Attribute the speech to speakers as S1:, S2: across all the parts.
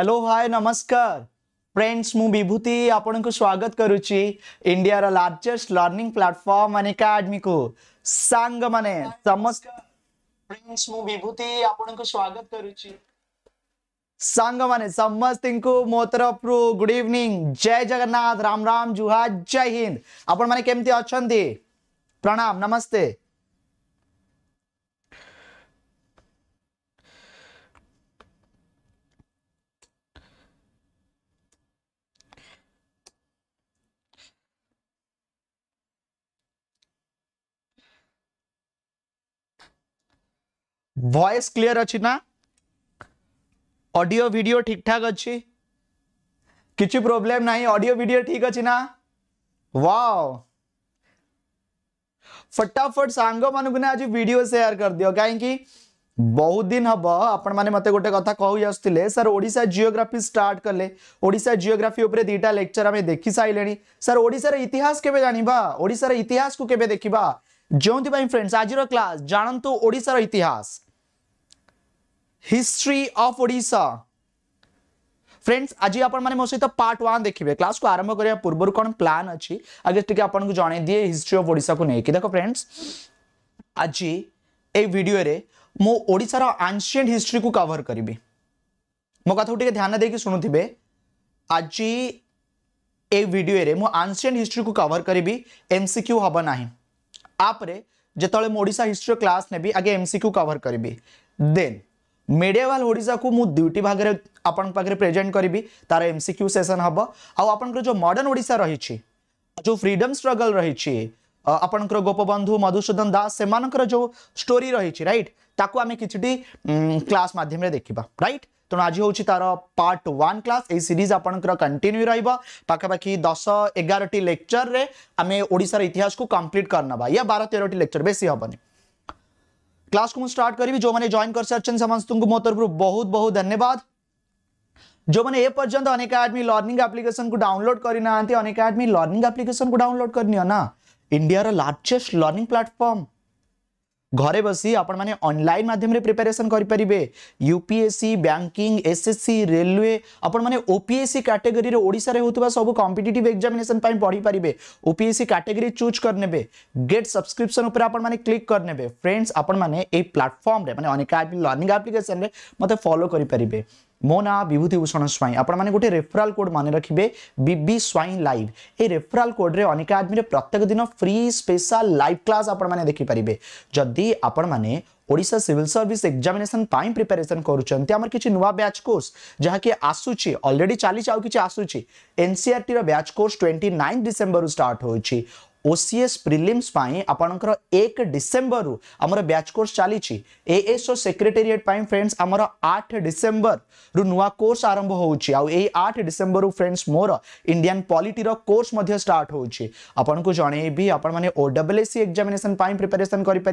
S1: Hello hi नमस्कार friends मु विभूति आपन को स्वागत करुच्ची इंडिया रा largest learning platform Unacademy को सांग माने समस्त फ्रेंड्स मु विभूति आपन को स्वागत करुच्ची सांग माने समस्त समस्तଙ୍କୁ ମୋ ତରଫରୁ ଗୁଡ୍ ଇଭିନିଂ ଜୟ ଜଗନ୍ନାଥ राम ରାମ ଜୁହାର ଜୟ ହିନ୍ଦ ଆପଣ ମାନେ କେମିତି ଅଛନ୍ତି ପ୍ରଣାମ ନମସ୍ତେ वॉइस क्लियर अच्छी ना ऑडियो वीडियो ठीक ठाक अच्छी किसी प्रॉब्लम नहीं ऑडियो वीडियो ठीक अच्छी ना वाओ फटाफट सांग मानक ना आज वीडियो शेयर कर दियो कहीं बहुत दिन हम आपण मैंने मत गोटे कथा कहले सर ओडा जिओग्राफी स्टार्ट कले ओडा जिओग्राफी उपर दुईटा लेक्चर आम देखी सारे सर ओडार इतिहास के जाना ओडार इतिहास को केवे देखा जो फ्रेंड्स आज क्लास जानतु ओडार इतिहास हिस्ट्री ऑफ ओडिशा फ्रेंड्स आज आप मो सहित पार्ट वन देखिए क्लास को आरंभ करने पूर्व कौन प्लान अच्छी आगे टी आप जन दिए हिस्ट्री अफ ओडा को लेकिन देख फ्रेंड्स आज ये भिडियो मो आनसीएंट हिस्ट्री को कभर करी मो कथ ध्यान दे शुणुवे आज ये भिडियो मो हिस्ट्री को कभर करी सिक्यू हम ना आप जिते मुझा हिस्ट्री क्लास नेबी आगे एम सिक्यू कभर करी देन मेडियावाल ओडा को मुझ दुईटी भाग में आप प्रेजेट करी तार एम सिक्यू सेसन हम आपंकर जो मडर्ण ओडा रही जो फ्रीडम स्ट्रगल रही आपणकर गोपबंधु मधुसूदन दास से जो स्टोरी रही रईट ताक आम कि क्लास मध्यम देखा रईट तेनाली आज हूँ तार पार्ट वन क्लास ये सीरीज आप कंटिन्यू रखापाखि दस एगार लेक्चर में आम ओडार इतिहास को कम्प्लीट करना या बार तेरह लेक्चर बेसी हेनी क्लास को स्टार्ट करी जो मैंने जॉइन कर समस्त मो तरफ बहुत बहुत धन्यवाद जो मैंने ए पर्यंत अन एकाडेमी लर्निंग आप्लिकेसन को डाउनलोड करना अनेक एकाडेमी लर्निंग आप्लिकेसन को डाउनलोड करनी ना इंडिया लार्जेस्ट लर्निंग प्लाटफर्म घरे बस आपलाइन मध्यम प्रिपेरेसन करें UPSC banking S S C railway OPSC category ओडा हो सब कंपिटेट एक्जामेसन पढ़ी पारे ओपीएससी कैटेगरी चूज करने गेट सब्सक्रिप्सन आने क्लिक करने फ्रेंड्स आप मैंने लर्णिंग आप्लिकेसन में मतलब फलो करेंगे ମୋ ନାଁ ବିଭୂତିଭୂଷଣ ସ୍ୱାଇଁ ଆପଣମାନେ ଗୋଟେ ରେଫରାଲ୍ କୋଡ଼୍ ମନେ ରଖିବେ ବି ବି ସ୍ୱାଇଁ ଲାଇଭ୍ ଏଇ ରେଫରାଲ୍ କୋଡ଼୍ରେ ଅନେକ ଆଡ଼ମିରେ ପ୍ରତ୍ୟେକ ଦିନ ଫ୍ରି ସ୍ପେଶାଲ୍ ଲାଇଭ୍ କ୍ଲାସ୍ ଆପଣମାନେ ଦେଖିପାରିବେ ଯଦି ଆପଣମାନେ ଓଡ଼ିଶା ସିଭିଲ୍ ସର୍ଭିସ୍ ଏକ୍ଜାମିନେସନ୍ ପାଇଁ ପ୍ରିପାରେସନ୍ କରୁଛନ୍ତି ଆମର କିଛି ନୂଆ ବ୍ୟାଚ୍ କୋର୍ସ ଯାହାକି ଆସୁଛି ଅଲରେଡ଼ି ଚାଲିଛି ଆଉ କିଛି ଆସୁଛି ଏନ୍ସିଆର୍ଟିର ବ୍ୟାଚ୍ କୋର୍ସ ଟ୍ୱେଣ୍ଟି ନାଇନ୍ ଡିସେମ୍ବରରୁ ଷ୍ଟାର୍ଟ ହେଉଛି ओसीएस प्रिलिम्स आपंकर एक डिसेम्बर रु आमर ब्याच कोर्स चली एएसओ सेक्रेटेरिएट फ्रेंड्स आमर आठ डिसेम्बर रु नुआ कोर्स आरंभ हो आठ डिसेम्बर फ्रेंड्स मोर इंडियान पॉलिटीर कोर्स स्टार्ट होपन जनईबी आपने एस सी एक्जामेसन प्रिपेरेसन करेंगे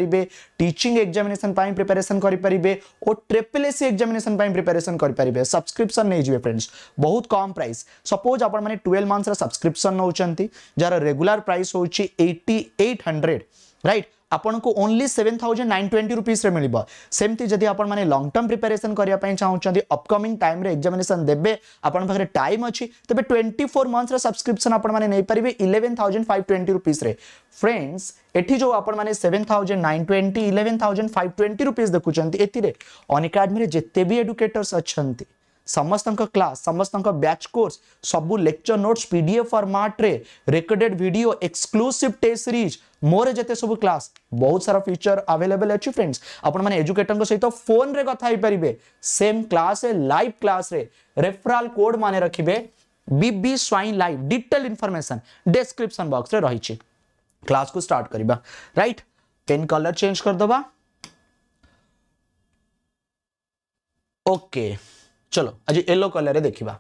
S1: टीचिंग एक्जामेसन प्रिपेरेसन करेंगे और ट्रिपल सी एक्जामेसन प्रिपेरेसन करेंगे सब्सक्रिप्सन नहीं जी फ्रेंड्स बहुत कम प्राइस सपोज आप ट्वेल्व मंथ्स सब्सक्रिप्सन नौकर जार रेगुला प्राइस हो 8800 राइट आपन को ओनली 7920 रुपीस रे मिलिबो सेमती जदि आपन माने लॉन्ग टर्म प्रिपरेशन करिया पई चाहौ छथि अपकमिंग टाइम रे एग्जामिनेशन देबे आपन पाखरे टाइम अछि तबे 24 मंथ्स रे सब्सक्रिप्शन आपन माने नै परिबे 11520 रुपीस रे फ्रेंड्स एठी जो आपन माने 7920 11520 रुपीस देखु छथि एति रे अन रे जते भी एडुकेटर्स अछंती समस्त क्लास समस्त ब्याच कोर्स सब लेक्चर नोट्स पीडीएफ फर्माट्रे रेकर्डेड भिड एक्सक्लूसीव टेस्ट सीरीज मोर जिते सब क्लास बहुत सारा फ्यूचर अवेलेबल अच्छी फ्रेंड्स आपजुकेटर सहित तो फोन रे कथ पारे same class live class referral code मान रखे B Swain live detail information description box रही क्लास को स्टार्ट करवा रईट पेन कलर चेंज करदे ओके okay. চলো আজ ୟେଲୋ କଲର୍ରେ ଦେଖିବା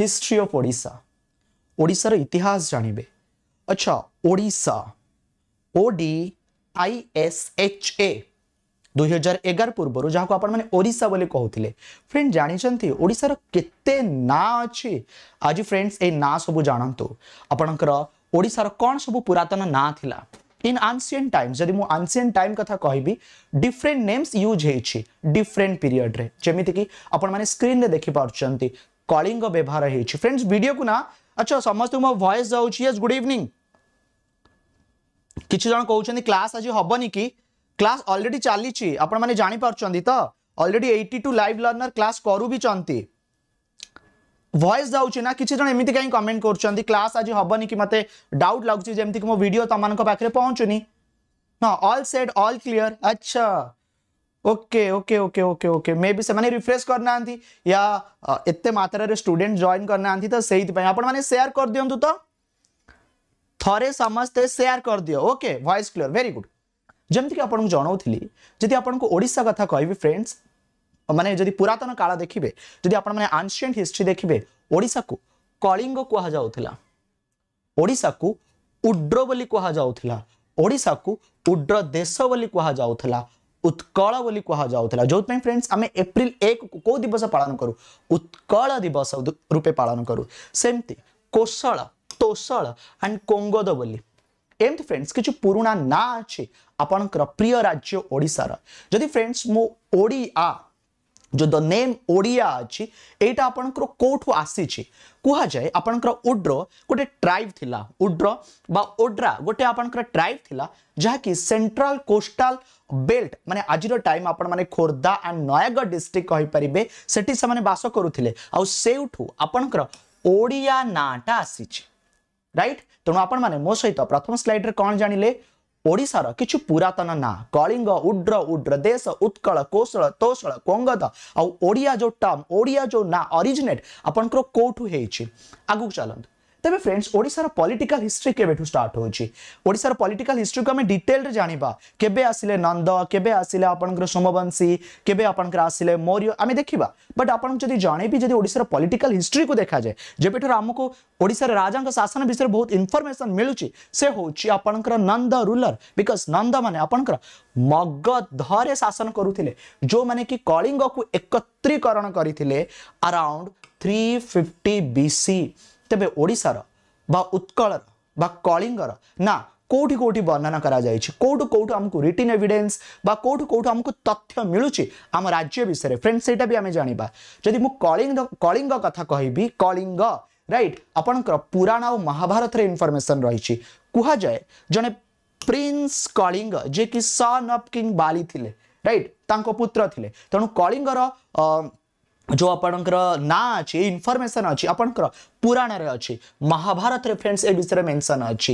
S1: ହିଷ୍ଟ୍ରି ଅଫ୍ ଓଡ଼ିଶା ଓଡ଼ିଶାର ଇତିହାସ ଜାଣିବେ ଆଚ୍ଛା Odisha O D I S H A ଦୁଇ ହଜାର ଏଗାର ପୂର୍ବରୁ ଯାହାକୁ ଆପଣମାନେ ଓଡ଼ିଶା ବୋଲି କହୁଥିଲେ ଫ୍ରେଣ୍ଡ ଜାଣିଛନ୍ତି ଓଡ଼ିଶାର କେତେ ନାଁ ଅଛି ଆଜି ଫ୍ରେଣ୍ଡସ୍ ଏଇ ନାଁ ସବୁ ଜାଣନ୍ତୁ ଆପଣଙ୍କର ଓଡ଼ିଶାର କ'ଣ ସବୁ ପୁରାତନ ନାଁ ଥିଲା इन आनसीएंट टाइम जदि मु आनसीएंट टाइम कथा कहबी डिफरेंट नेम्स यूज होईछि डिफरेंट पीरियड रे जेमिति कि आपण माने स्क्रीन रे देखि पाउछंती कलिंग व्यवहार होईछि फ्रेंड्स वीडियो को ना अच्छा समस्त मो वॉइस जाउछि यस गुड इवनिंग किछि जण कहउछंती क्लास आज हबनी कि क्लास ऑलरेडी चली आपण माने जानि पाउछंती त ऑलरेडी 82 लाइव लर्नर क्लास करू भी चंती ভয়েস जाऊँ ना किसी जन এমনি कहीं कमेंट कर क्लास आज হবনি कि মতো डाउट লাগুছি যেমি মো ভিডিও তোমার পাখে পৌঁছুনি হ্যাঁ অল সেট অল ক্লিয়ার আচ্ছা okay okay okay okay okay मे भी से रिफ्रेश करना या एत मात्र स्टूडेंट जॉन करना तो से सेयार कर दिंतु तो थे समस्ते सेयार कर दि okay voice clear very good जमीक आपको जनाऊ थी जी आपको ओडा कथा कह फ्रेंड्स मानने पुरतन काल देखिए जदि हिस्ट्री देखिए ओडा को कलिंग कहलाशा को उड्र बोली कहला ओडा को उड्र देश कहला उत्कल बोली कहला जो फ्रेंड्स आम एप्रिल एक कौ दिवस पालन करूँ उत्कल दिवस रूपे पालन करूँ सेमती कोशल तोशल एंड कोंगद बोली एमती फ्रेंड्स किसी पुराणा ना अच्छे आपण प्रिय राज्य ओडार जदि फ्रेंड्स मुड़िया जो द नेम ओडिया अच्छी एटा आपनकर कोठु आसीछि कुहा जाय आपनकर उड्र गोटे ट्राइब थिला उड्र बा ओड्रा गोटे आपनकर ट्राइब थिला जहा कि सेंट्रल कोस्टल बेल्ट माने आजिर टाइम आपण माने खोरदा एंड नयगढ़ डिस्ट्रिक्ट कहि परिबे सेठी से माने वास करूथिले आ सेउठु आपनकर ओडिया नाटा आसीछि राइट तेणु आपण माने मो सहित प्रथम स्लाइड रे कोन जानिले ଓଡ଼ିଶାର কিছু ପୁରାତନ ନାଁ କଳିଙ୍ଗ ଉଡ୍ର ଉଡ୍ର ଦେଶ ଉତ୍କଳ କୋଶଳ ତୋଷଳ କୋଙ୍ଗଦ ଆଉ ଓଡ଼ିଆ ଯେଉଁ ଟର୍ମ ଓଡ଼ିଆ ଯେଉଁ ନାଁ ଅରିଜିନେଟ୍ ଆପଣଙ୍କର କେଉଁଠୁ ହେଇଛି ଆଗକୁ ଚାଲନ୍ତୁ ତେବେ ଫ୍ରେଣ୍ଡସ୍ ଓଡ଼ିଶାର ପଲିଟିକାଲ୍ ହିଷ୍ଟ୍ରି କେବେଠୁ ଷ୍ଟାର୍ଟ ହେଉଛି ଓଡ଼ିଶାର ପଲିଟିକାଲ୍ ହିଷ୍ଟ୍ରିକୁ ଆମେ ଡିଟେଲରେ ଜାଣିବା କେବେ ଆସିଲେ ନନ୍ଦ କେବେ ଆସିଲେ ଆପଣଙ୍କର ସୋମବଂଶୀ କେବେ ଆପଣଙ୍କର ଆସିଲେ ମୌର୍ଯ୍ୟ ଆମେ ଦେଖିବା ବଟ୍ ଆପଣଙ୍କୁ ଯଦି ଜଣେଇବି ଯଦି ଓଡ଼ିଶାର ପଲିଟିକାଲ୍ ହିଷ୍ଟ୍ରିକୁ ଦେଖାଯାଏ ଯେବେଠାରୁ ଆମକୁ ଓଡ଼ିଶାର ରାଜାଙ୍କ ଶାସନ ବିଷୟରେ ବହୁତ ଇନଫର୍ମେସନ୍ ମିଳୁଛି ସେ ହେଉଛି ଆପଣଙ୍କର ନନ୍ଦ ରୁଲର ବିକଜ ନନ୍ଦ ମାନେ ଆପଣଙ୍କର ମଗଧରେ ଶାସନ କରୁଥିଲେ ଯେଉଁମାନେ କି କଳିଙ୍ଗକୁ ଏକତ୍ରୀକରଣ କରିଥିଲେ ଆରାଉଣ୍ଡ ଥ୍ରୀ ଫିଫ୍ଟି ବିସି ତେବେ ଓଡ଼ିଶାର ବା ଉତ୍କଳର ବା କଳିଙ୍ଗର ନା କୋଉଠି କୋଉଠି ବର୍ଣ୍ଣନା କରାଯାଇଛି କୋଉଠୁ କୋଉଠୁ ଆମକୁ ରିଟିନ୍ ଏଭିଡେନ୍ସ ବା କୋଉଠୁ କୋଉଠୁ ଆମକୁ ତଥ୍ୟ ମିଳୁଛି ଆମ ରାଜ୍ୟ ବିଷୟରେ ଫ୍ରେଣ୍ଡ ସେଇଟା ବି ଆମେ ଜାଣିବା ଯଦି ମୁଁ କଳିଙ୍ଗ କଳିଙ୍ଗ କଥା କହିବି କଳିଙ୍ଗ ରାଇଟ୍ ଆପଣଙ୍କର ପୁରାଣ ଆଉ ମହାଭାରତରେ ଇନଫର୍ମେସନ୍ ରହିଛି କୁହାଯାଏ ଜଣେ ପ୍ରିନ୍ସ କଳିଙ୍ଗ ଯିଏକି ସନ୍ ଅଫ୍ କିଙ୍ଗ ବାଲି ଥିଲେ ରାଇଟ୍ ତାଙ୍କ ପୁତ୍ର ଥିଲେ ତେଣୁ କଳିଙ୍ଗର जो ଆପଣଙ୍କର ନାଁ ଅଛି ଇନଫର୍ମେସନ୍ ଅଛି ଆପଣଙ୍କର ପୁରାଣରେ ଅଛି ମହାଭାରତରେ ଫ୍ରେଣ୍ଡସ୍ ଏ ବିଷୟରେ ମେନସନ୍ ଅଛି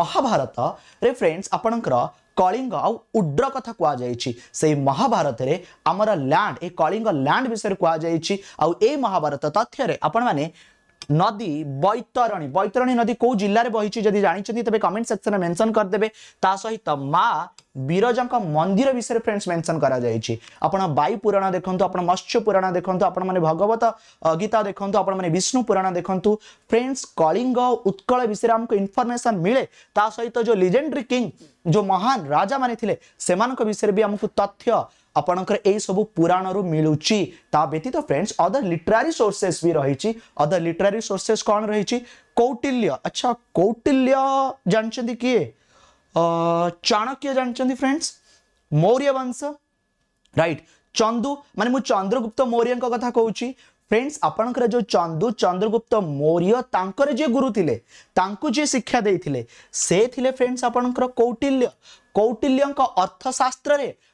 S1: ମହାଭାରତରେ ଫ୍ରେଣ୍ଡସ୍ ଆପଣଙ୍କର କଳିଙ୍ଗ ଆଉ ଉଡ୍ର କଥା କୁହାଯାଇଛି ସେଇ ମହାଭାରତରେ ଆମର ଲ୍ୟାଣ୍ଡ ଏ କଳିଙ୍ଗ ଲ୍ୟାଣ୍ଡ ବିଷୟରେ କୁହାଯାଇଛି ଆଉ ଏ ମହାଭାରତ ତଥ୍ୟରେ ଆପଣମାନେ नदी बैतरणी बैतरणी नदी कौ जिले में बही जदि जानते तेज कमेंट सेक्शन में मेनसन करदे सहित माँ विरजा मंदिर विषय फ्रेंड्स मेनसन करा वायु पुराण आप मत्स्य पुराण देखते आप भगवत गीता देखते आप विष्णु पुराण देखते फ्रेंड्स कलिंग उत्कल विषय आमको इनफर्मेसन मिले ता सहित जो लिजेंडरी किंग जो महान राजा माने थे विषय भी आमको तथ्य आपणकर सबू पुराण रू मिलू व्यतीत फ्रेंड्स अदर लिटरारी सोर्सेस भी रही अदर लिटरारी सोर्सेस कौन रही कौटिल्य अच्छा कौटिल्य जान किए चाणक्य जान फ्रेंड्स मौर्य वंश रईट चंदु मान मु चंद्रगुप्त मौर्य कथा कौच फ्रेंड्स आपणकर जो चंदु चंद्रगुप्त मौर्य जे गुरु थे जे शिक्षा देते से थिले फ्रेंड्स आपणकर कौटिल्य कौटिल्य अर्थशास्त्र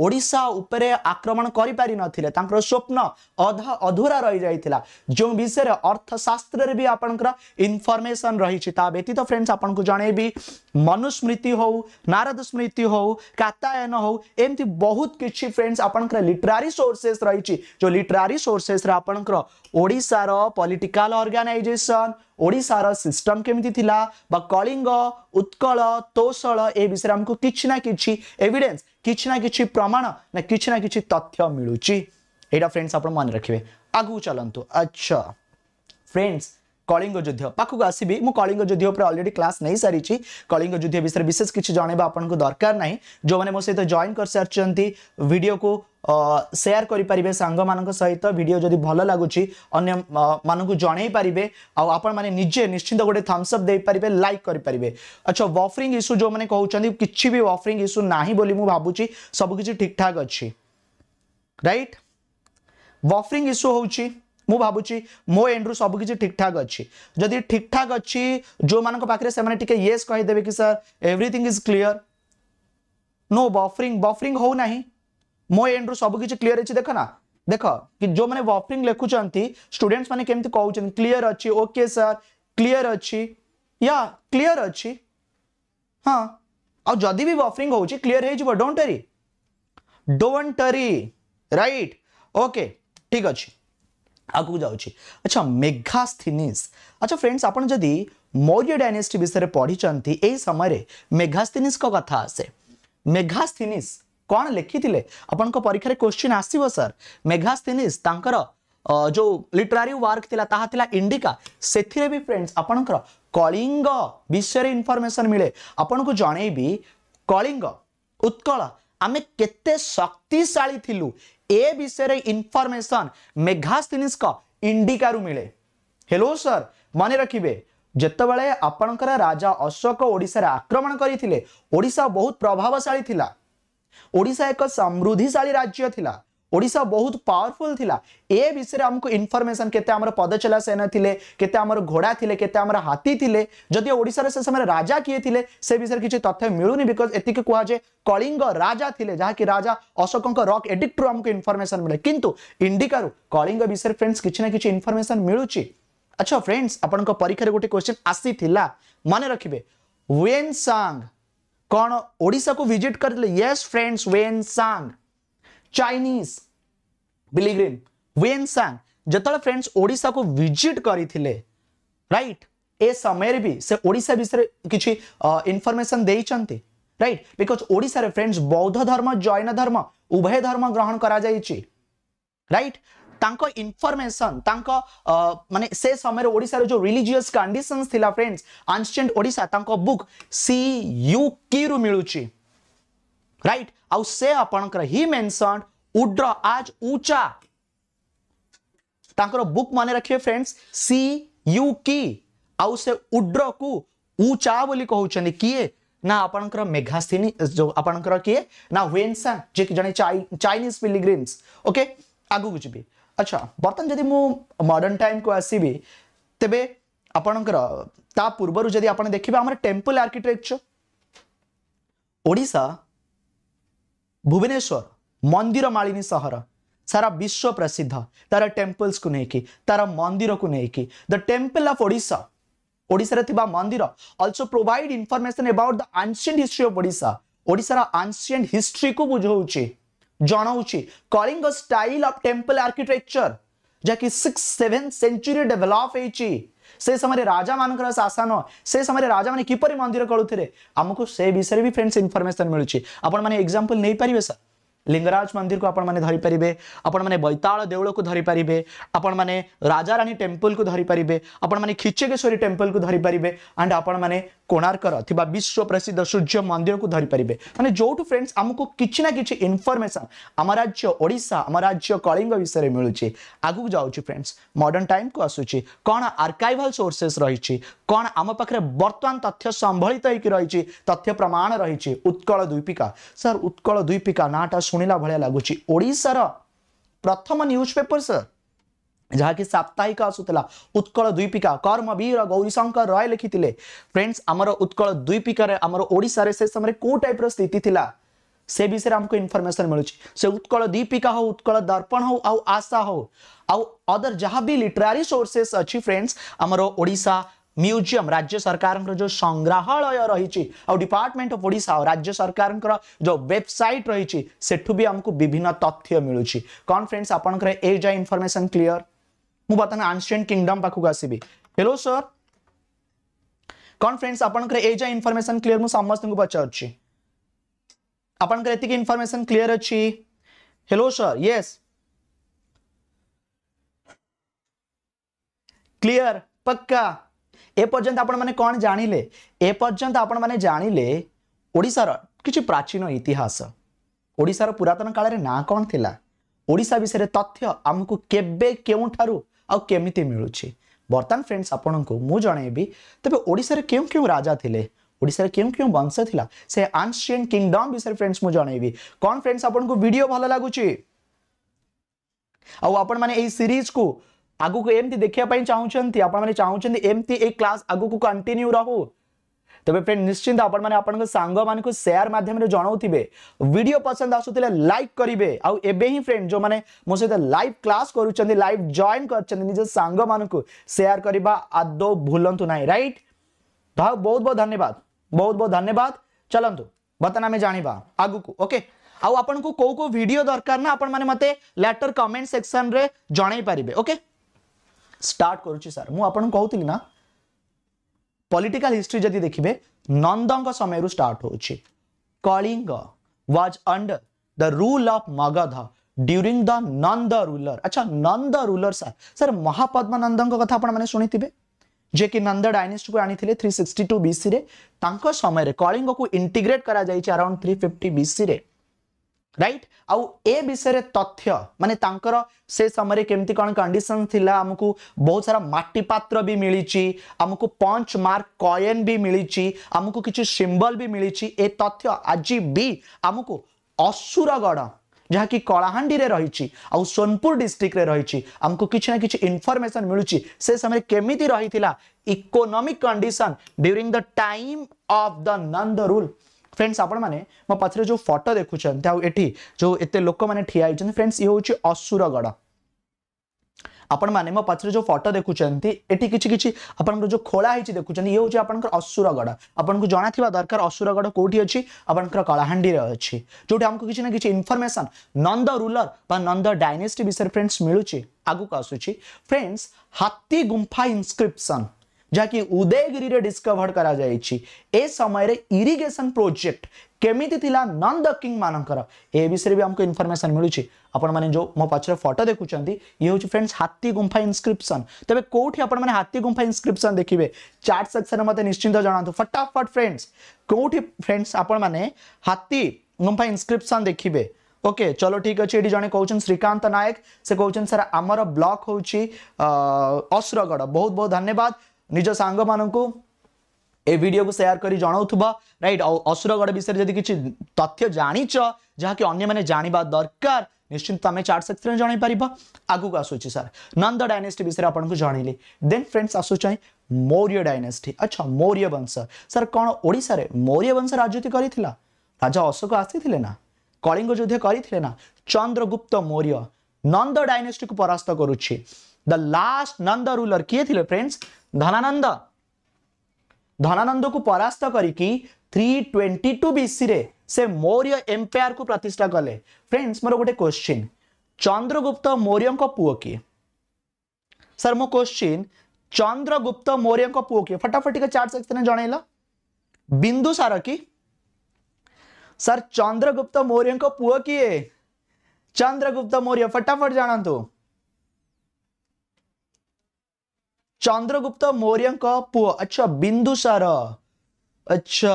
S1: ओडिशा आक्रमण कर स्वप्न अधा अधूरा रही जाता जो विषय अर्थशास्त्र भी आपनकर इनफॉरमेशन रही छि व्यतीत फ्रेंड्स आपन को मनुस्मृति हो नारद स्मृति हो कायन हो बहुत किसी फ्रेंड्स आप लिटरारी सोर्सेस रही जो लिटरारी सोर्सेस रे आपनकर ओडिशा रो पॉलिटिकल ऑर्गेनाइजेशन ओडिशा सिस्टम केमिति थिला बा कलिंग उत्कल तोसळ ए विषय हमको किछि ना कि एविडेंस किना कि प्रमाण ना कि ना कि तथ्य मिलूँ यहाँ फ्रेंड्स आप मन रखिए आगे चलतु अच्छा फ्रेंड्स कलिंग युद्ध पाखक आसबि मुझ कलिंग युद्ध अलरेडी क्लास नहीं सारी कलिंग युद्ध विषय विशेष किसी जनवा आपको दरकार ना जो मैंने मो सहित जॉन कर सारी भिडियो को सेयार करें सांग मान सहित भिड जदि भल लगुच मानक जन पारे आपण निश्चिंत गोटे थम्सअप देपारे लाइक करेंगे अच्छा वफरींग इश्यू जो मैंने कहते किसी भी वफरींग इश्यू ना मुझे भावुँ सबकि ठीक ठाक अच्छी रईट वफरींग इश्यू हूँ मुझे भावुँ मो एंड्रु सबकि ठीक ठाक अच्छे जदि ठीक ठाक अच्छी जो मेरे से येस कहीदेवे कि sir everything is clear no buffering buffering हो मो एंड सबकि क्लीयर अच्छे देख देख कि जो मैंने वफरिंग लिखुं स्टूडेंट्स मैंने केमती कौन क्लीयर अच्छी ओके सर क्लीयर अच्छी या क्लीयर अच्छी हाँ आदि भी वफरिंग हो क्लीयर हो डोट टरी डोट टरी रईट ओके ठीक अच्छे आगे जाऊँगी अच्छा मेघास्थिनिस अच्छा फ्रेंड्स आपड़ी मौर्य डायनेस्टी विषय पढ़ी चाहते यही समय मेघास्थिनिस कथा आसे मेघास्थिनिस कौन ଲେଖିଥିଲେ ଆପଣଙ୍କ ପରୀକ୍ଷାରେ କୋଶ୍ଚିନ୍ ଆସିବ ସାର୍ ମେଘା ସ୍ଥିନିସ୍ जो लिटरारी वर्क थिला इंडिका से भी फ्रेंड्स आपणकर कलिंग विषय रे मिले आपन को जणेबी कलिंग उत्कल आम के शक्तिशाली थिलु ए विषय रे इन्फॉर्मेशन मेघास्थिनिस मिले हेलो सर मन रखिए ଯେତେବେଳେ ଆପଣଙ୍କର ରାଜା ଅଶୋକ ଓଡ଼ିଶାରେ ଆକ୍ରମଣ କରିଥିଲେ ଓଡ଼ିଶା ବହୁତ ପ୍ରଭାବଶାଳୀ ओडा एक समृद्धिशा राज्य था ओडा बहुत पावरफुल थिला ए विषय आमको इनफर्मेसन के पदचला सेना थे के घोड़ा थे के हाथी थे जदि ओडार से समय राजा किए थे से विषय किसी तथ्य मिलूनी बिकज एति कहुए कलिंग राजा थे जहाँकि राजा अशोक रक एडिक्ट्रु आमको इनफर्मेसन मिले किंतु इंडिकारु कलिंग विषय फ्रेंड्स किसी ना कि इनफर्मेसन मिलूँ अच्छा फ्रेंड्स आपण परीक्षा गोटे क्वेश्चन आसी मन रखिए वेन सांग कौन ओडिशा को विजिट कर ले yes friends Hiuen Tsang Chinese pilgrim Hiuen Tsang जितने फ्रेंड्स ओडिशा को विजिट करी राइट ए समय भी से ओडिशा विषय किसी इनफर्मेसन दे राइट बिकज ओडिशा रे फ्रेंड्स बौद्ध धर्म जैन धर्म उभय धर्म ग्रहण कर राइट इनफर्मेसन मान से समय जो रिलीजियस कंडीशन फ्रेंड्स आनसेंट ओडा बुक सी यू की रु मिलू राइट से ही मेनसन उड्र आज ऊंचा बुक मन रखे फ्रेंड्स सी यू की आउ से उड्र को ऊंचा बोली कहते किए ना आपंकर मेघास्थिनी जो आपंकर किए ना वेनसा जे जन चाइनीज पिलिग्रीम्स ओके आगू को अच्छा बर्तन जदि मु मॉडर्न टाइम को आसीबी तबे आपणकर ता पूर्वर जदि आपण देखिबे हमर टेंपल आर्किटेक्चर ओडिसा भुवनेश्वर मंदिर मालिनी शहर सारा विश्व प्रसिद्ध तार टेम्पल्स को नेकी तार मंदिर को नेकी the temple of Odisha Odisha रे थिबा मंदिर also provide information about the ancient history of Odisha Odisha रा एंशिएंट हिस्ट्री को बुझौउची जनाऊँ Kalinga style of temple architecture जैक सिक्स सेवेन सेंचुरी डेभलप होती से समय राजा मान शासन से समय राजा मैंने किपर मंदिर करुते आमको से विषय भी फ्रेंड्स इनफर्मेसन मिलूँ आपने एक्जामपल नहीं पारे सर लिंगराज मंदिर को आपने धरीपारे आपने बैताल देवल को धरीपारे आपने राजाराणी टेम्पल को धरीपारे आपने टेम्पल को धरीपारे एंड आपने कोणार्कर विश्व प्रसिद्ध सूर्य मंदिर को धरीपारे मैंने जो फ्रेंड्स आमको किसी ना कि इनफर्मेसन आम राज्य ओडा आम राज्य कलिंग विषय में मिलूँ आगे जाऊँ फ्रेंड्स मडर्ण टाइम को आसूची कौन आर्काइवाल सोर्सेस रही कौन आम पाखे बर्तमान तथ्य संभलित होती रही तथ्य प्रमाण रही उत्कल द्वीपिका सर उत्कल द्वीपिका नाटा ଶୁଣିଲା ଭଳିଆ ଲାଗୁଛି ଓଡ଼ିଶାର ପ୍ରଥମ ନ୍ୟୁଜ୍ ପେପର ସାର୍ ଯାହାକି ସାପ୍ତାହିକ ଆସୁଥିଲା ଉତ୍କଳ ଦ୍ୱୀପିକା କର୍ମବୀର ଗୌରୀଶଙ୍କର ରୟ ଲେଖିଥିଲେ ଫ୍ରେଣ୍ଡସ୍ ଆମର ଉତ୍କଳ ଦ୍ୱୀପିକାରେ ଆମର ଓଡ଼ିଶାରେ ସେ ସମୟରେ କେଉଁ ଟାଇପ୍ର ସ୍ଥିତି ଥିଲା ସେ ବିଷୟରେ ଆମକୁ ଇନଫର୍ମେସନ୍ ମିଳୁଛି ସେ ଉତ୍କଳ ଦୀପିକା ହଉ ଉତ୍କଳ ଦର୍ପଣ ହଉ ଆଉ ଆଶା ହଉ ଆଉ ଅଦର ଯାହା ବି ଲିଟରାରୀ ସୋର୍ସେସ୍ ଅଛି ଫ୍ରେଣ୍ଡସ୍ ଆମର ଓଡ଼ିଶା म्यूजियम राज्य सरकार जो संग्रहालय रही डिपार्टमेंट अफ ओडा राज्य सरकार जो वेबसाइट रही सेठू भी आमको विभिन्न तथ्य मिलूँ कौन फ्रेंड्स आप जाए इनफर्मेशन क्लीयर मुझे बर्तमान आनसीएंट किंगडम पाखक आसबि हेलो सर कौन फ्रेंड्स आप जाए इनफर्मेशन क्लीयर मुझे समस्त को पचार आपंकर इनफर्मेशन क्लीयर अच्छी हेलो सर ये क्लियर पक्का ए पर्यंत आपण कौन जाणिले ए पर्यंत आपण जाणिले ओडार কিছু প্রাচীন ইতিহাস ওড়িশার পুরাতন কালের না কণ লা ওড়িশা বিষয়ে তথ্য আমি কেবে কেউঠার আমিতি মিলুছি বর্তমান ফ্রেন্ডস আপনার মু জনাইবি তবে ওড়িশার কেউ কেউ রাজা লে ওড়িশার কেউ কেউ বংশ লা সে আনসিয়েন্ট কিংডম বিষয়ে ফ্রেন্ডস মু জনাইবি কণ ফ্রেন্ডস আপনার ভিডিও ভালো লাগুচি আপন মানে এই সিরিজ কু आगु को एमती देखापी चाहते आपने चाहते एमती एक क्लास आगु को कंटिन्यू रो तबे फ्रेंड निश्चिंत आपंग मानक सेयार मध्यम जनाऊे भिड पसंद आसूला लाइक करेंगे आउ ए फ्रेंड जो मैंने मो सहित लाइव क्लास करुँच लाइव जॉन करांग सेयार करने आद भूलु ना रईट तो बहुत बहुत धन्यवाद बहुत बहुत धन्यवाद चलतु बर्तन आम जाना आग को ओके आपन को कौ कौ दरकार ना आपने मतलब लैटर कमेंट सेक्शन रे में जनईपरि ओके स्टार्ट करुच्ची सार मुझे कहती ना पॉलिटिकल हिस्ट्री जदि देखिए नंद समय स्टार्ट हो Kalinga was under the rule of Magadha during the Nanda ruler अच्छा Nanda ruler sir sir Mahapadmananda कथा आपने शुणी जे कि नंद डायनेस्ट को आनी थे थ्री सिक्सटी टू बीसी समय कलिंग को इंटीग्रेट कर around three fifty BC right आउ ए विषय तथ्य मानने से समय केमती कौन कंडीशन थी आमको बहुत सारा मटिपात्र भी मिली आमको पंच मार्क कयेन भी मिली आमको किबल भी मिली ए तथ्य आज भी आमको असुरगढ़ जहाँ कि कलाहां रही सोनपुर डिस्ट्रिक्ट रही आमको किसी ना कि इनफर्मेसन मिलू से समय केमी रही economic condition during the time of the Nanda rule friends आपण आपने मो पचर जो फटो देखुं आठी जो एत लोक मैंने ठिया होती फ्रेंड्स ये हूँ असुरगढ़ आपण मैंने मो पचर जो फटो देखुं ये किसी किसी आपण जो खोला होती देखुं ये हूँ आप असुरगढ़ को जना थी दरकार असुरगढ़ कौटी अच्छी आपंकर कलाहां अच्छी जोटी आमको किसी ना कि information Nanda ruler Nanda dynasty विषय फ्रेंड्स मिलूँ आगुक आसूँ फ्रेंड्स हाथी गुंफा इनस्क्रिप्सन जहाँकि उदयगिरी डिस्कभर्ड कर समय इरीगेशन प्रोजेक्ट केमी नन द किंग मानकर ए विषय भी आमको इनफर्मेसन मिलूँ आपण जो मो पचर फटो देखुं ये हूँ फ्रेंड्स हाथी गुंफा इनस्क्रिप्सन तेज कौटी आपने हाथी गुंफा इनस्क्रिप्सन देखिए चार्ट सेक्शन में मतलब निश्चिंत जहां फटाफट फ्रेंड्स कौटी फ्रेंड्स आपने हाथी गुंफा इनस्क्रिप्सन देखिए ओके चलो ठीक अच्छे ये जन कौन श्रीकांत नायक से कौन सर आमर ब्लक हूँ असुरगढ़ बहुत बहुत धन्यवाद ନିଜ ସାଙ୍ଗମାନଙ୍କୁ ଏ ଭିଡ଼ିଓକୁ ସେୟାର କରି ଜଣାଉଥିବ ରାଇଟ୍ ଆଉ ଅସୁରଗଡ଼ ବିଷୟରେ ଯଦି କିଛି ତଥ୍ୟ ଜାଣିଛ ଯାହାକି ଅନ୍ୟମାନେ ଜାଣିବା ଦରକାର ନିଶ୍ଚିନ୍ତ ତମେ ଚାଟ୍ ଜଣାଇ ପାରିବ ଆଗକୁ ଆସୁଛି ସାର୍ ନନ୍ଦ ଡାଇନେଷ୍ଟି ବିଷୟରେ ଆପଣଙ୍କୁ ଜଣାଇଲି ଦେନ୍ ଫ୍ରେଣ୍ଡସ୍ ଆସୁଛି ମୌର୍ଯ୍ୟ ଡାଇନେଷ୍ଟି ଆଚ୍ଛା ମୌର୍ଯ୍ୟ ବଂଶ ସାର୍ କ'ଣ ଓଡ଼ିଶାରେ ମୌର୍ଯ୍ୟ ବଂଶ ରାଜୁତି କରିଥିଲା ରାଜା ଅଶୋକ ଆସିଥିଲେ ନା କଳିଙ୍ଗ ଯୁଦ୍ଧ କରିଥିଲେ ନା ଚନ୍ଦ୍ରଗୁପ୍ତ ମୌର୍ଯ୍ୟ ନନ୍ଦ ଡାଇନେଷ୍ଟିକୁ ପରାସ୍ତ କରୁଛି द लास्ट नंद रूलर किए थे फ्रेंड्स धनानंद धनानंद को परास्त करके थ्री ट्वेंटी टू बीसी से मौर्य एम्पायर को प्रतिष्ठा कले फ्रेंड्स मोर गोटे क्वेश्चन चंद्रगुप्त मौर्य पुओ किए सर मो क्वेश्चन चंद्रगुप्त मौर्य पुओ किए फटाफट चार्ट सेक्शन जन बिंदु सार कि सर चंद्रगुप्त मौर्य पुओ किए चंद्रगुप्त मौर्य फटाफट जानतु चंद्रगुप्त मौर्य पु अच्छा बिंदुसार अच्छा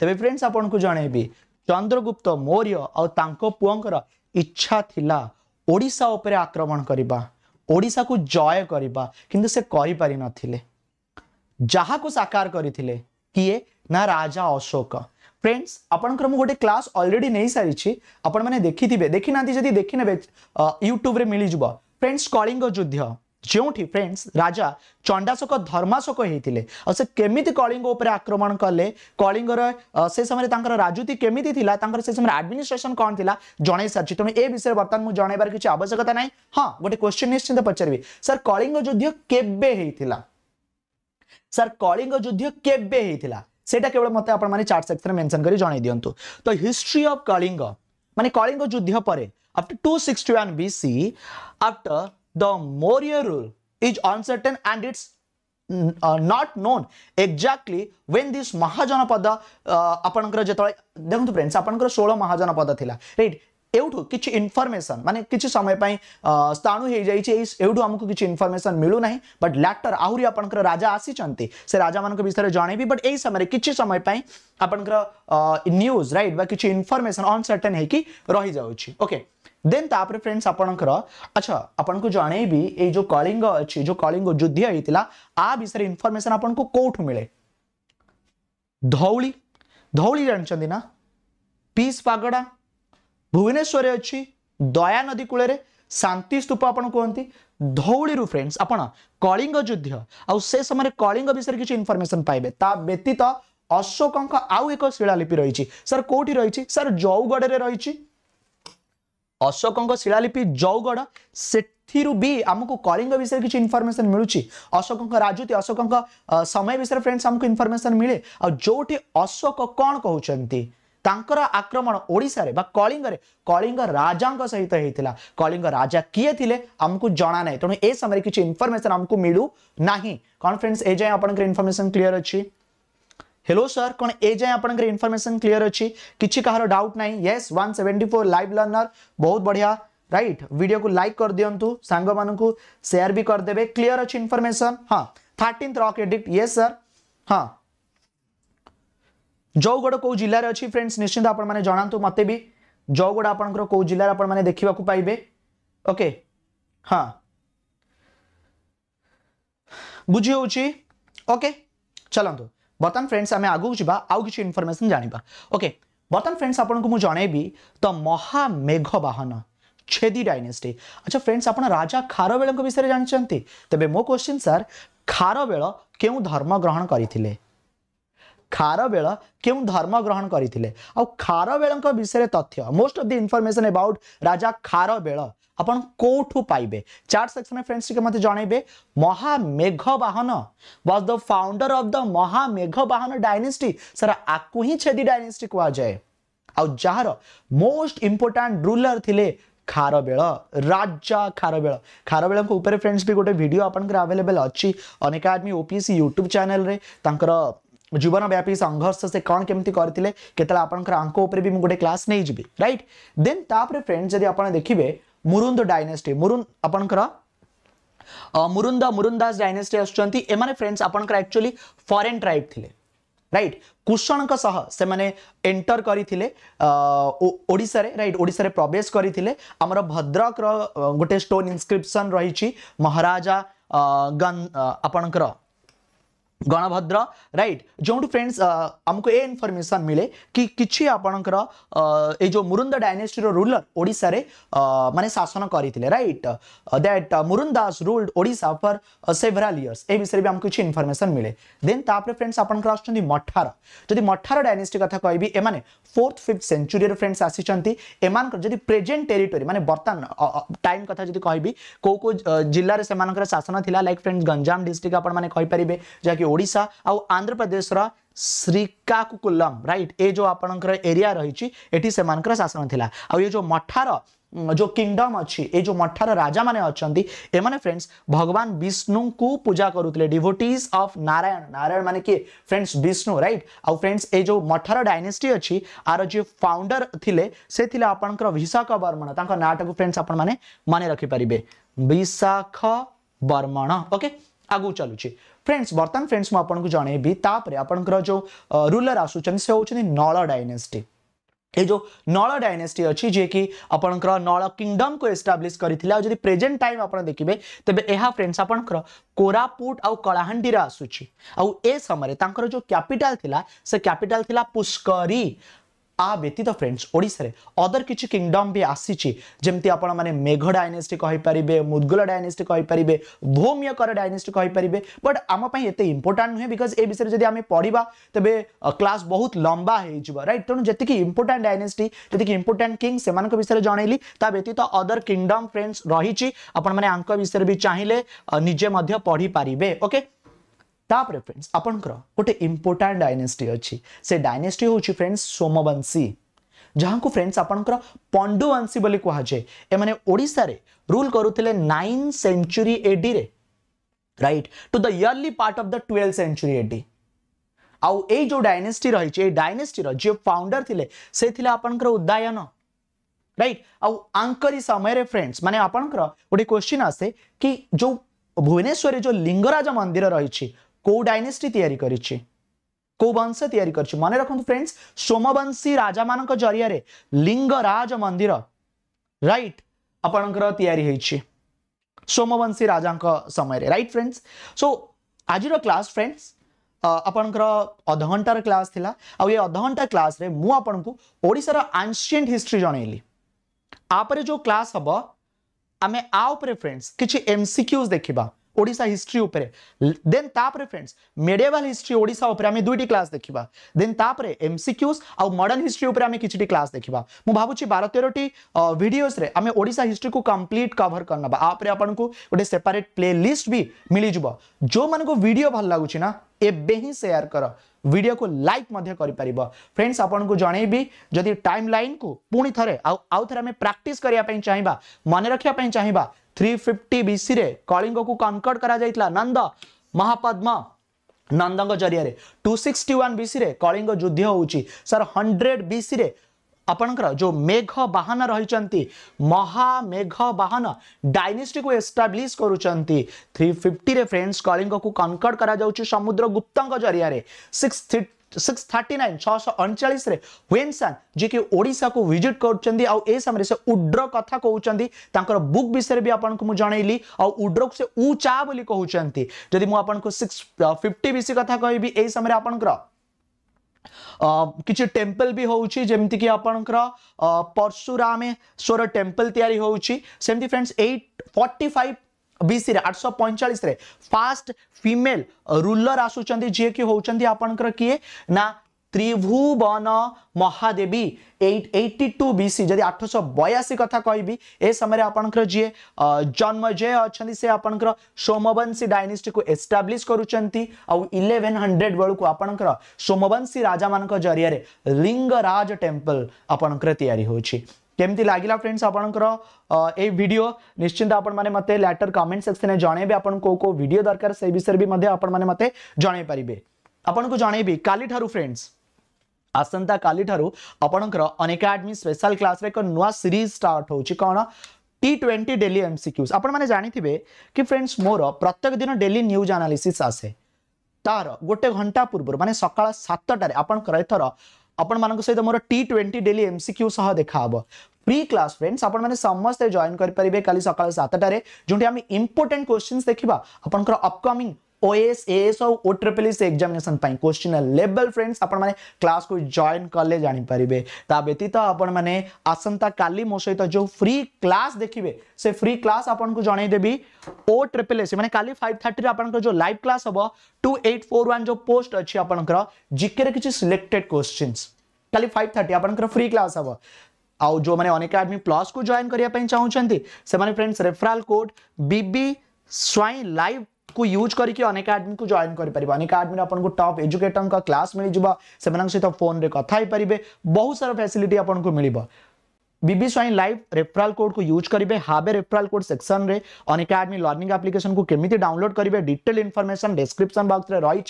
S1: तेरे फ्रेंड्स आपको जन जनइबी चंद्रगुप्त मौर्य आुओं इच्छा थिला ओडिशा उपरे आक्रमण करवा ओडिशा को जय करवा किंतु से करि पारि नथिले जहा को साकार करथिले किए ना राजा अशोक फ्रेंड्स आपंकर गोटे क्लास अलरेडी नहीं सारी आपण देखी थे देखी ना जदि देखी यूट्यूब मिल जाव फ्रेंड्स कलिंग युद्ध जो फ्रेंड्स राजा चंडाशोक धर्माशोक होते और से केमी कलिंग आक्रमण कले कलिंगर से समय राजूति केमी थी से समय आडमिनिस्ट्रेसन कौन थी जन सारी तेणु ए विषय बर्तमान मुझे जनवर किसी आवश्यकता ना हाँ गोटे क्वेश्चन निश्चिंत पचार सर कलिंग युद्ध के सर कलिंग युद्ध केवेला केवल मत मैंने चार्ट सेक्शन में मेनसन कर जन तो हिस्ट्री अफ कलिंग मानते कलिंग युद्ध पर after two sixty one B C after the Maurya rule is uncertain and it's uh, not known exactly when this Mahajanapada uh, ଆପଣଙ୍କର ଯେତେବେଳେ ଦେଖନ୍ତୁ फ्रेंड्स ଆପଣଙ୍କର 16 ମହାଜନପଦ ଥିଲା ରାଇଟ ଏଉଠୁ କିଛି ଇନଫର୍ମେସନ୍ ମାନେ କିଛି ସମୟ ପାଇଁ ସ୍ଥାଣୁ ହେଇଯାଇଛି ଏଇ ଏଉଠୁ ଆମକୁ କିଛି ଇନଫର୍ମେସନ୍ ମିଳୁନାହିଁ ବଟ୍ ଲାଟର୍ ଆହୁରି ଆପଣଙ୍କର ରାଜା ଆସିଛନ୍ତି ସେ ରାଜାମାନଙ୍କ ବିଷୟରେ ଜଣେଇବି ବଟ୍ ଏଇ ସମୟରେ କିଛି ସମୟ ପାଇଁ ଆପଣଙ୍କର ନ୍ୟୁଜ୍ ରାଇଟ୍ ବା କିଛି ଇନଫର୍ମେସନ୍ ଅନସର୍ଟେନ୍ ହେଇକି ରହିଯାଉଛି ଓକେ देन तापर फ्रेंड्स आपणकर अच्छा आपण को जणेबी ए जो कलिंग अछि जो कलिंग युद्ध होइतिला आ विषय इन्फॉर्मेशन आपण को कोठु मिले धौली धौली जानचंदी ना पीस पागड़ा भुवनेश्वर अच्छी दया नदी कूल शांति स्तूप आपड़ कहते धौली फ्रेंड्स आप कलिंग युद्ध आउ से समय कलिंग विषय किसी इनफर्मेसन पाइबे ता व्यतीत अशोकों आउ एक शिलालिपि रही सर कौटी रही सर जौगढ़ रही अशोक शिलालिपि जौगढ़ से भी आमको कलिंग विषय किसी इनफर्मेसन मिलू अशोक राजूति अशोक समय विषय फ्रेंड्स आमको इनफर्मेसन मिले आउटी अशोक कौन कहते आक्रमण ओडे कलिंग कलिंग राजा सहित होता कलिंग राजा किए थे आमको जना ना तेणु ए समय किसी इनफर्मेसन आमको मिलू ना कौन फ्रेंड्स ए जाए आप इनफर्मेसन क्लीयर अच्छी हेलो सर कौन ए जाए आप इनफर्मेशन क्लीयर अच्छी किसी कहार डाउट ना ये one seventy four live learner बहुत बढ़िया रईट भिडियो को लाइक कर दिंतु सांग सेयार भी करदे क्लीयर अच्छी इनफर्मेशन हाँ थर्टीन रक एडिक्ट ये सर हाँ जौगढ़ कौ जिले अच्छी फ्रेंड्स निश्चिंत आपने जनातु मत भी जौगढ़ आप कौ जिले आपने देखा पाइबे ओके हाँ बुझी ओके चलो ବର୍ତ୍ତମାନ ଫ୍ରେଣ୍ଡସ୍ ଆମେ ଆଗକୁ ଯିବା ଆଉ କିଛି ଇନଫର୍ମେସନ୍ ଜାଣିବା ଓକେ ବର୍ତ୍ତମାନ ଫ୍ରେଣ୍ଡସ୍ ଆପଣଙ୍କୁ ମୁଁ ଜଣେଇବି ତ ମହାମେଘ ବାହନ ଛେଦି ଡାଇନେଷ୍ଟି ଆଚ୍ଛା ଫ୍ରେଣ୍ଡସ୍ ଆପଣ ରାଜା ଖାରବେଳଙ୍କ ବିଷୟରେ ଜାଣିଛନ୍ତି ତେବେ ମୋ କ୍ୱେଶ୍ଚିନ୍ ସାର୍ ଖାରବେଳ କେଉଁ ଧର୍ମ ଗ୍ରହଣ କରିଥିଲେ खारवेल क्यों धर्म ग्रहण करते आरवेल विषय तथ्य most of the information about राजा खारवेल आपन कौटू पाइबे चार्ट सेक्शन फ्रेंड्स के मतलब जनइबे महामेघवाहन was the founder of the महामेघवाहन डायनेटी सारा आपको ही छेदी डायनेटी कह जाए आ मोस्ट इंपोर्टाट रूलर थे खारवेल राजा खारवेल खारवेल फ्रेंड्स भी गोटे भिडियो आपंकर आवेलेबल अच्छी अनेक आदमी ओपीसी यूट्यूब चेल जीवन व्यापी संघर्ष से कौन केमती करते केतला आपंकर आंक उपर भी गोटे क्लास नहीं जी रईट देन तापर फ्रेंड्स जब आप देखिए मुरुंद डायनेस्टी मुरुंद आपंकर मुरुंद मुरुंदास डायनेस्टी आसुच्च एमाने फ्रेंड्स आपंकर एक्चुअली फरेन ट्राइब थिले রাইট কুষণক সহ সেমানে এন্টর করে ওড়শার রাইট ওড়শার প্রবেশ করে আমার ভদ্রকর গোটে স্টোন ইনস্ক্রিপশন রয়েছে মহারাজা গন আপনার गणभद्र राइट जो फ्रेंड्स आमको ए इनफर्मेसन मिले कि किसी आपणकर ये जो मुरुंद डायनेस्टी रूलर ओडा माने शासन करते रईट दैट मुरुंदास रूल्ड ओडा फर सेभराल इयर्स ए विषय भी आमको किसी इनफर्मेसन मिले देन तापर फ्रेंड्स आपंकर आसुच्च मठार जदि मठार डायनेस्टी कथा कह एम फोर्थ फिफ्थ सेंचुरी फ्रेंड्स आसी जदि प्रेजेन्ट टेरीटोरी मानते बर्तमान टाइम कथा जब कह कौ कौ जिले से शासन थी लाइक फ्रेंड्स गंजाम डिस्ट्रिक्ट आपने कहींपर जहाँकि ओडा आंध्र प्रदेश श्रीकाकुकुलम रईट ए जो आप एरिया रही शासन था आज मठार जो किंगडम अच्छी ये जो मठार राजा मैंने अच्छा फ्रेंड्स भगवान विष्णु को पूजा करुले डिवोटीज अफ नारायण नारायण मान किए फ्रेंड्स विष्णु रईट आउ फ्रेंड्स ये जो मठार डायनेस्टी अच्छी आर जी फाउंडर थे से आपण विशाख बर्मण नाटा को फ्रेंड्स आप मन रखिपारे विशाख बर्मण ओके आगे चलुचे फ्रेंड्स बर्तमान फ्रेंड्स मुझे जनइबी आपंकर जो रूलर आसूँ से हूँ नल डायनेस्टी ये जो नल डायनेस्टी अच्छी जे कि नल किंगडम को एस्टाब्लीश कर प्रेजेन्ट टाइम आप देखिए तेज यह फ्रेंड्स आपंकर कोरापुट आउ कलाहांडी आसूँ आउ समय जो कैपिटाल से कैपिटाल थिला पुष्करी आ व्यतीत फ्रेंड्स ओडिशा अदर किसी किंगडम भी आसी जमी आप मेघ डायनेस्टी कहींपरेंगे मुदगल डायनेस्टी कहींपरेंगे भूमियकर डायनेस्टी कहींपरेंगे बट आमपाई एत इम्पोर्टां नुहे बिकज ए विषय जब आम पढ़ा तेज क्लास बहुत लंबा होट तेणु जी इम्पोर्टां डायनेस्टी जी इम्पोर्टांट किंग से विषय ता व्यतीत अदर किंगडम फ्रेंड्स रही आपय भी चाहिए निजे पढ़ी पारे ओके ତାପରେ ଫ୍ରେଣ୍ଡସ୍ ଆପଣଙ୍କର ଗୋଟେ ଇମ୍ପୋର୍ଟାଣ୍ଟ ଡାଇନେଷ୍ଟି ଅଛି ସେ ଡାଇନେଷ୍ଟି ହେଉଛି ଫ୍ରେଣ୍ଡସ୍ ସୋମବଂଶୀ ଯାହାଙ୍କୁ ଫ୍ରେଣ୍ଡସ୍ ଆପଣଙ୍କର ପଣ୍ଡୁବଂଶୀ ବୋଲି କୁହାଯାଏ ଏମାନେ ଓଡ଼ିଶାରେ ରୁଲ୍ କରୁଥିଲେ ନାଇନ୍ ସେଞ୍ଚୁରୀ ଏଡ଼ିରେ right to the early part of the twelve century ଏଡ଼ି ଆଉ ଏଇ ଯେଉଁ ଡାଇନେଷ୍ଟି ରହିଛି ଏଇ ଡାଇନେଷ୍ଟିର ଯିଏ ଫାଉଣ୍ଡର ଥିଲେ ସେ ଥିଲେ ଆପଣଙ୍କର ଉଦ୍ଦାୟନ ରାଇଟ୍ ଆଉ ଆଙ୍କରି ସମୟରେ ଫ୍ରେଣ୍ଡସ୍ ମାନେ ଆପଣଙ୍କର ଗୋଟେ କ୍ୱେଶ୍ଚିନ୍ ଆସେ କି ଯେଉଁ ଭୁବନେଶ୍ୱରରେ ଯେଉଁ ଲିଙ୍ଗରାଜ ମନ୍ଦିର ରହିଛି कौ डायनेस्टी या कौ वंश या मन रखु फ्रेंड्स सोमवंशी राजा मान जरिया लिंगराज मंदिर रईट आपणकर सोमवंशी राजा समय रईट फ्रेंड्स सो आज क्लास फ्रेंड्स आपणकर अधघंटार क्लास थी आई अधघंटा क्लास मुशार आनसीएंट हिस्ट्री जनइली आप जो क्लास हम आम आ फ्रेंड्स किसी एम सिक्यूज देखा ओडिशा हिस्ट्री उपर देन तापरे फ्रेंड्स मेडिवल हिस्ट्री ओडिशा उपर आमे दुईटी क्लास देखिबा देन तापरे एमसीक्यूज आउ मॉडर्न हिस्ट्री उपर आमे किछिटी क्लास देखिबा मु भाबुची 12 13 टी वीडियोस रे आमे ओडिशा हिस्ट्री को कंप्लीट कवर करनबा आपरे आपनकु ओटे सेपरेट प्लेलिस्ट भी मिलि जुबो जो मनको वीडियो भल लागुची ना एबे ही शेयर कर वीडियो को लाइक मध्य कर परिबो फ्रेंड्स आपन को जणेबी जदी टाइमलाइन को पुणी थरे आउ आउ थरे आमे प्रैक्टिस करिया पई चाहिबा मन रखिया पई चाहिबा थ्री फिफ्टी बीसी कलिंग को कनकर्ड कर नंद महापद्म नंद जरिया two sixty one BC Kalinga युद्ध हो सर हंड्रेड बीसी आपणकर जो मेघ बाहन रही महामेघ बाहन डायनेस्टी को एस्टाब्लीश कर थ्री फिफ्टी फ्रेंड्स कलिंग को कनकर्ड कर समुद्र गुप्त जरिया सिक्स थी सिक्स थर्टी नाइन छःश अणचाश हुएनसान जी कि ओडा को भिजिट कर उड्र कथा बुक विषय भी आपको जनइली आड्र से उ चा बोली कहते जदि मुझे सिक्स फिफ्टी बीसी कथा कह समय आपंकर किसी टेम्पल भी होमती कि आपणकर परशुरामेश्वर टेम्पल या फ्रेंड्स एट फोर्टी फाइव ବିସିରେ ଆଠଶହ ପଇଁଚାଳିଶରେ ଫାଷ୍ଟ ଫିମେଲ୍ ରୁଲର ଆସୁଛନ୍ତି ଯିଏକି ହେଉଛନ୍ତି ଆପଣଙ୍କର କିଏ ନା Tribhuvana Mahadevi eight eighty two B C ଯଦି ଆଠଶହ ବୟାଅଶୀ କଥା କହିବି ଏ ସମୟରେ ଆପଣଙ୍କର ଯିଏ ଜନ୍ମଜୟ ଅଛନ୍ତି ସେ ଆପଣଙ୍କର ସୋମବଂଶୀ ଡାଇନେଷ୍ଟିକୁ ଏଷ୍ଟାବ୍ଲିଶ୍ କରୁଛନ୍ତି ଆଉ ଇଲେଭେନ୍ ହଣ୍ଡ୍ରେଡ୍ ବେଳକୁ ଆପଣଙ୍କର ସୋମବଂଶୀ ରାଜାମାନଙ୍କ ଜରିଆରେ ଲିଙ୍ଗରାଜ ଟେମ୍ପଲ୍ ଆପଣଙ୍କର ତିଆରି ହେଉଛି કેમતી લાગીલા ફ્રેન્ડ્સ આપણકર એ વિડિયો નિશ્ચિત આપણને મતે લેટર કમેન્ટ સેક્શન જણેબે આપણને કો કો વિડિયો દરકાર સે વિષય બી મધ્ય આપણને મતે જણાઈ પરિબે આપણને જણાઈબે કાલી ઠારુ ફ્રેન્ડ્સ આસંતા કાલી ઠારુ આપણકર અનેકાડમી સ્પેશિયલ ક્લાસ રે એક નવા સિરીઝ સ્ટાર્ટ હોઉચી કોણ T20 डेली एमसीक्यूज आपण माने जानिथिबे कि फ्रेंड्स मोर प्रत्येक दिन डेली न्यूज एनालिसिस आसे तार गोटे घंटा पूर्व माने सकाळ 7 टारे आपण करैथर आपण मान सहित मोर टी ट्वेंटी डेली एमसीक्यू सह देखा हम प्री क्लास फ्रेंड्स आपण मैंने समस्त जॉइन करेंगे कल सकाल सातटे जो आम इंपोर्टां क्वेश्चन देखा आपंकर अपकमिंग ओएस एएस और ओ ट्रिपल सी एग्जामिनेसन ପାଇଁ क्वेश्चनर लेवल फ्रेंड्स आपण माने क्लास को जॉइन करले जानि परिबे ता व्यतीत आपण माने आसंता काली मो सहित जो फ्री क्लास देखिबे से फ्री क्लास आपण को जणै देबी ओ ट्रिपल सी माने काली 5:30 रे आपण को जो लाइव क्लास हबो 2841 जो पोस्ट अछि आपण कर जीके रे किछि सिलेक्टेड क्वेश्चंस काली 5:30 आपण कर फ्री क्लास हबो आउ जो माने अनेक आदमी प्लस को जॉइन करिया पई चाहौ छंती से माने फ्रेंड्स रेफरल कोड बीबी स्वाई लाइव को यूज करके अनेक आडमी को जॉइन कर अनेक आडमी आपको टप एजुकेटर का क्लास मिल सहित फोन में कथा पारे बहुत सारा फैसिलिटी आपको मिल बीबी स्वाई लाइव रेफरल कोड को यूज करेंगे हाबे रेफरल कोड सेक्शन रे अनएकाडमी लर्निंग आप्लिकेशन को केमिति डाउनलोड करेंगे डिटेल इनफॉरमेशन डिस्क्रिप्शन बॉक्स रे रही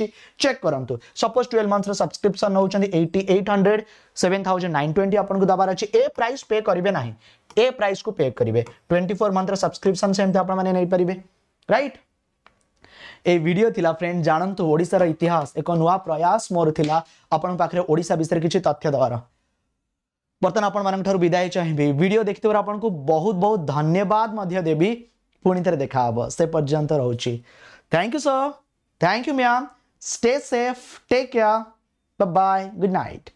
S1: चेक करूँ सपोज ट्वेल्व मंथ्स सब्सक्रिप्शन नौ eighty eight hundred seven thousand nine twenty आपको दबार अच्छे ए प्राइस पे करेंगे ना ए प्राइस को पे करेंगे ट्वेंटी फोर मंथ्र सब्सक्रिप्शन सेमती आप पारे रईट ए वीडियो थिला फ्रेंड जानंतु ओडिसा रा इतिहास एक नुवा प्रयास मोर थिला आपण पाखे ओडा विषय किसी तथ्य दवार बर्तन आपन मानन थरु विदाय चाहिबे वीडियो देखते आपन को बहुत बहुत धन्यवाद मध्य देबी पुनी थे देखा से पर्यंत रोचे thank you sir thank you ma'am stay safe take care bye bye good night